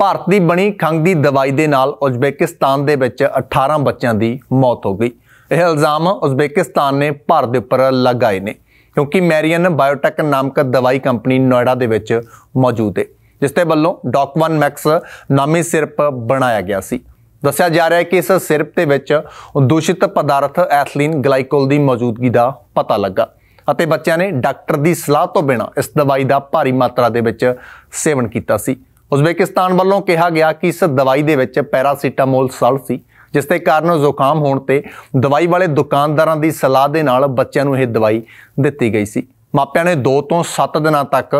ਭਾਰਤ ਦੀ ਬਣੀ ਖੰਗ ਦੀ ਦਵਾਈ ਦੇ ਨਾਲ ਉਜ਼ਬੇਕਿਸਤਾਨ ਦੇ ਵਿੱਚ 18 ਬੱਚਿਆਂ ਦੀ ਮੌਤ ਹੋ ਗਈ ਇਹ ਇਲਜ਼ਾਮ ਉਜ਼ਬੇਕਿਸਤਾਨ ਨੇ ਭਾਰਤ ਦੇ ਉੱਪਰ ਲਗਾਏ ਨੇ ਕਿਉਂਕਿ ਮੈਰੀਅਨ ਬਾਇਓਟੈਕ ਨਾਮਕ ਦਵਾਈ ਕੰਪਨੀ ਨੋਇਡਾ ਦੇ ਵਿੱਚ ਮੌਜੂਦ ਹੈ ਜਿਸ ਤੇ ਵੱਲੋਂ 1 ਮੈਕਸ ਨਾਮੀ ਸਿਰਪ ਬਣਾਇਆ ਗਿਆ ਸੀ ਦੱਸਿਆ ਜਾ ਰਿਹਾ ਹੈ ਕਿ ਇਸ ਸਿਰਪ ਦੇ ਵਿੱਚ ਦੂਸ਼ਿਤ ਪਦਾਰਥ ਐਥਲੀਨ ਗਲਾਈਕੋਲ ਦੀ ਮੌਜੂਦਗੀ ਦਾ ਪਤਾ ਲੱਗਾ ਅਤੇ ਬੱਚਿਆਂ ਨੇ ਡਾਕਟਰ ਦੀ ਸਲਾਹ ਤੋਂ ਬਿਨਾਂ ਇਸ ਦਵਾਈ ਦਾ ਭਾਰੀ ਮਾਤਰਾ ਦੇ ਵਿੱਚ ਸੇਵਨ ਕੀਤਾ ਸੀ ਉਜ਼ਬੇਕਿਸਤਾਨ ਵੱਲੋਂ ਕਿਹਾ ਗਿਆ ਕਿ ਇਸ ਦਵਾਈ ਦੇ ਵਿੱਚ ਪੈਰਾਸੀਟਾਮੋਲ ਸਲ ਸੀ ਜਿਸ ਦੇ ਕਾਰਨ ਜ਼ੁਕਾਮ ਹੋਣ ਤੇ ਦਵਾਈ ਵਾਲੇ ਦੁਕਾਨਦਾਰਾਂ ਦੀ ਸਲਾਹ ਦੇ ਨਾਲ ਬੱਚਿਆਂ ਨੂੰ ਇਹ ਦਵਾਈ ਦਿੱਤੀ ਗਈ ਸੀ ਮਾਪਿਆਂ ਨੇ 2 ਤੋਂ 7 ਦਿਨਾਂ ਤੱਕ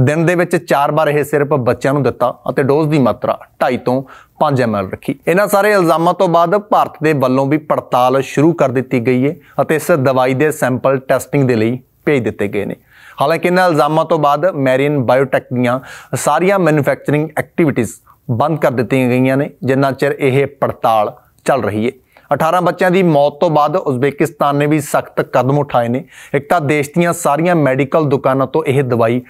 ਦਿਨ ਦੇ ਵਿੱਚ 4 ਵਾਰ ਇਹ ਸਿਰਫ ਬੱਚਿਆਂ ਨੂੰ ਦਿੱਤਾ ਅਤੇ ਡੋਜ਼ ਦੀ ਮਾਤਰਾ 2.5 ਤੋਂ 5 ml ਰੱਖੀ ਇਹਨਾਂ ਸਾਰੇ ਇਲਜ਼ਾਮਾਂ ਤੋਂ ਬਾਅਦ ਭਾਰਤ ਦੇ ਵੱਲੋਂ ਵੀ ਪੜਤਾਲ ਸ਼ੁਰੂ ਕਰ ਦਿੱਤੀ ਗਈ ਹੈ ਅਤੇ ਇਸ ਦਵਾਈ ਦੇ ਸੈਂਪਲ ਟੈਸਟਿੰਗ ਦੇ ਲਈ ਭੇਜ ਦਿੱਤੇ ਗਏ ਨੇ ਹਾਲਾਂਕਿ ਇਹਨਾਂ ਇਲਜ਼ਾਮਾਂ ਤੋਂ ਬਾਅਦ ਮੈਰੀਨ ਬਾਇਓਟੈਕ ਦੀਆਂ ਸਾਰੀਆਂ ਮੈਨੂਫੈਕਚਰਿੰਗ ਐਕਟੀਵਿਟੀਆਂ ਬੰਦ ਕਰ ਦਿੱਤੀਆਂ ਗਈਆਂ ਨੇ ਜਿੰਨਾ ਚਿਰ ਇਹ ਪੜਤਾਲ ਚੱਲ ਰਹੀ ਹੈ 18 ਬੱਚਿਆਂ ਦੀ ਮੌਤ ਤੋਂ ਬਾਅਦ ਉਜ਼ਬੇਕਿਸਤਾਨ ਨੇ ਵੀ ਸਖਤ ਕਦਮ ਉਠਾਏ ਨੇ ਇੱਕ ਤਾਂ ਦੇਸ਼ ਦੀਆਂ ਸਾਰੀਆਂ ਮੈਡੀਕਲ ਦੁਕਾਨਾਂ ਤੋਂ ਇਹ ਦਵਾਈ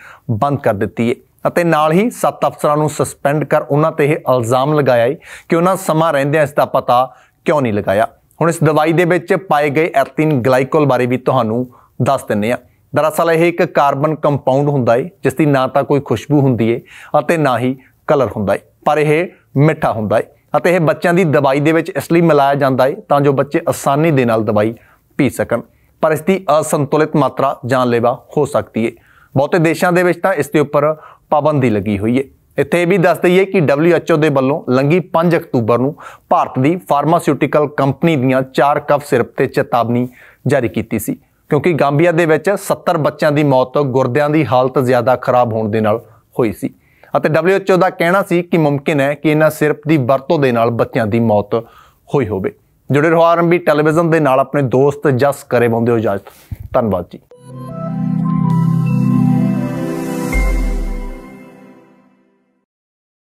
ਬੰਦ ਕਰ ਦਿੱਤੀ ਹੈ ਅਤੇ ਨਾਲ ਹੀ ਸੱਤ ਅਫਸਰਾਂ ਨੂੰ ਸਸਪੈਂਡ ਕਰ ਉਹਨਾਂ ਤੇ ਇਹ ਇਲਜ਼ਾਮ ਲਗਾਇਆ ਕਿ ਉਹਨਾਂ ਸਮਾਂ ਰਹਿੰਦਿਆਂ ਇਸ ਦਾ ਪਤਾ ਕਿਉਂ ਨਹੀਂ ਲਗਾਇਆ ਹੁਣ ਇਸ ਦਵਾਈ ਦੇ ਵਿੱਚ ਪਾਏ ਗਏ ਐਥੀਨ ਗਲਾਈਕੋਲ ਬਾਰੇ ਵੀ ਤੁਹਾਨੂੰ ਦੱਸ ਦਿੰਨੇ ਆ ਦਰਅਸਲ ਇਹ ਇੱਕ ਕਾਰਬਨ ਕੰਪਾਊਂਡ ਹੁੰਦਾ ਏ ਜਿਸ ਦੀ ਨਾ ਤਾਂ ਕੋਈ ਖੁਸ਼ਬੂ ਹੁੰਦੀ ਏ ਅਤੇ ਨਾ ਹੀ ਕਲਰ ਹੁੰਦਾ ਏ ਪਰ ਇਹ ਮਿੱਠਾ ਹੁੰਦਾ ਏ ਅਤੇ ਇਹ ਬੱਚਿਆਂ ਦੀ ਦਵਾਈ ਦੇ ਵਿੱਚ ਇਸ ਲਈ ਮਿਲਾਇਆ ਜਾਂਦਾ ਏ ਤਾਂ ਜੋ ਬੱਚੇ ਆਸਾਨੀ ਦੇ ਨਾਲ ਦਵਾਈ ਪੀ ਸਕਣ ਪਰ ਇਸ ਦੀ ਅਸੰਤੁਲਿਤ ਮਾਤਰਾ ਜਾਨਲੇਵਾ ਹੋ ਸਕਦੀ ਏ ਬਹੁਤੇ ਦੇਸ਼ਾਂ ਦੇ ਵਿੱਚ ਤਾਂ ਇਸ ਦੇ ਉੱਪਰ ਪਾਬੰਦੀ ਲੱਗੀ ਹੋਈ ਏ ਇੱਥੇ ਇਹ ਵੀ ਦੱਸ ਦਈਏ ਕਿ WHO ਦੇ ਵੱਲੋਂ ਲੰਗੀ 5 ਅਕਤੂਬਰ ਨੂੰ ਭਾਰਤ ਦੀ ਫਾਰਮਾਸਿਊਟੀਕਲ ਕੰਪਨੀ ਦੀਆਂ 4 ਕਫ ਸਿਰਪ ਤੇ ਚੇਤਾਵਨੀ ਜਾਰੀ ਕੀਤੀ ਸੀ ਕਿਉਂਕਿ ਗਾਂਬੀਆ ਦੇ ਵਿੱਚ 70 ਬੱਚਿਆਂ ਦੀ ਮੌਤ ਗੁਰਦਿਆਂ ਦੀ ਹਾਲਤ ਜ਼ਿਆਦਾ ਖਰਾਬ ਹੋਣ ਦੇ ਨਾਲ ਹੋਈ ਸੀ ਅਤੇ WHO ਦਾ ਕਹਿਣਾ ਸੀ ਕਿ ਮਮਕਨ ਹੈ ਕਿ ਇਹਨਾਂ ਸਿਰਪ ਦੀ ਵਰਤੋਂ ਦੇ ਨਾਲ ਬੱਚਿਆਂ ਦੀ ਮੌਤ ਹੋਈ ਹੋਵੇ ਜੁੜੇ ਰਹੋ ਆਰਐਮਬੀ ਟੈਲੀਵਿਜ਼ਨ ਦੇ ਨਾਲ ਆਪਣੇ ਦੋਸਤ ਜਸ ਕਰੇ ਬੰਦੇ ਹੋ ਇਜਾਜ਼ਤ ਧੰਨਵਾਦ ਜੀ